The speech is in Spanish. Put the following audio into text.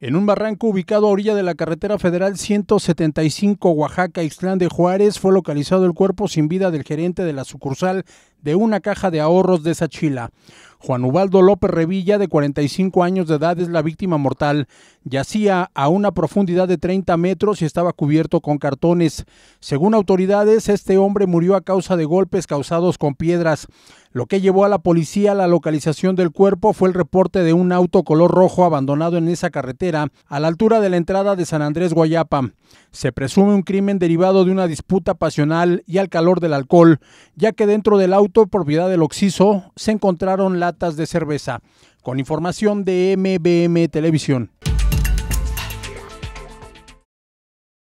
en un barranco ubicado a orilla de la carretera federal 175 Oaxaca, Ixtlán de Juárez, fue localizado el cuerpo sin vida del gerente de la sucursal de una caja de ahorros de Sachila. Juan Ubaldo López Revilla, de 45 años de edad, es la víctima mortal. Yacía a una profundidad de 30 metros y estaba cubierto con cartones. Según autoridades, este hombre murió a causa de golpes causados con piedras. Lo que llevó a la policía a la localización del cuerpo fue el reporte de un auto color rojo abandonado en esa carretera a la altura de la entrada de San Andrés Guayapa. Se presume un crimen derivado de una disputa pasional y al calor del alcohol, ya que dentro del auto propiedad del Oxiso se encontraron latas de cerveza. Con información de MBM Televisión.